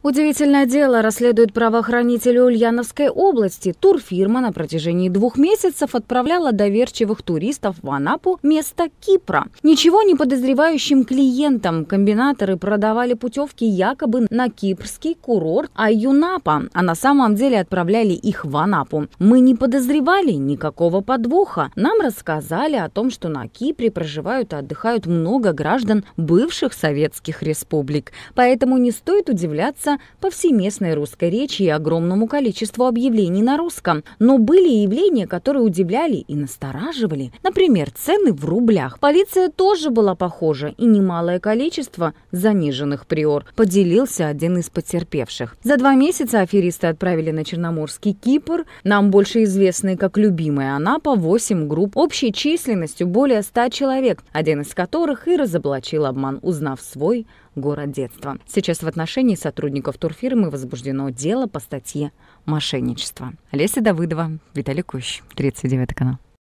Удивительное дело расследуют правоохранители Ульяновской области. Турфирма на протяжении двух месяцев отправляла доверчивых туристов в Анапу место Кипра. Ничего не подозревающим клиентам комбинаторы продавали путевки якобы на кипрский курорт Аюнапа, а на самом деле отправляли их в Анапу. Мы не подозревали никакого подвоха. Нам рассказали о том, что на Кипре проживают и отдыхают много граждан бывших советских республик. Поэтому не стоит удивляться учиться повсеместной русской речи и огромному количеству объявлений на русском. Но были и явления, которые удивляли и настораживали. Например, цены в рублях. Полиция тоже была похожа, и немалое количество заниженных приор, поделился один из потерпевших. За два месяца аферисты отправили на Черноморский Кипр, нам больше известный как «Любимая Анапа», 8 групп, общей численностью более 100 человек, один из которых и разоблачил обман, узнав свой город детства. Сейчас в отношении сотрудников сотрудников турфирмы возбуждено дело по статье «Мошенничество». Леся Давыдова, Виталий Кущ, 39 канал.